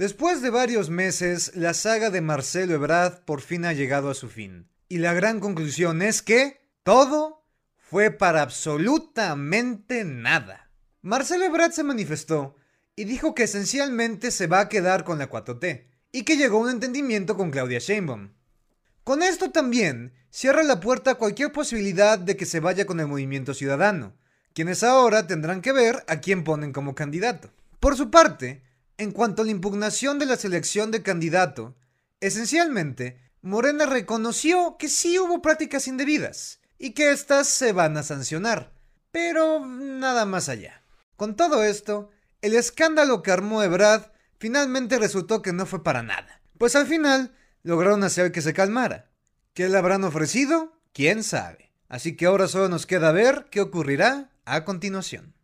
Después de varios meses, la saga de Marcelo Ebrard por fin ha llegado a su fin. Y la gran conclusión es que todo fue para absolutamente nada. Marcelo Ebrard se manifestó y dijo que esencialmente se va a quedar con la 4T y que llegó a un entendimiento con Claudia Sheinbaum. Con esto también cierra la puerta a cualquier posibilidad de que se vaya con el movimiento ciudadano, quienes ahora tendrán que ver a quién ponen como candidato. Por su parte, en cuanto a la impugnación de la selección de candidato, esencialmente, Morena reconoció que sí hubo prácticas indebidas y que éstas se van a sancionar, pero nada más allá. Con todo esto, el escándalo que armó Ebrad finalmente resultó que no fue para nada, pues al final lograron hacer que se calmara. ¿Qué le habrán ofrecido? ¿Quién sabe? Así que ahora solo nos queda ver qué ocurrirá a continuación.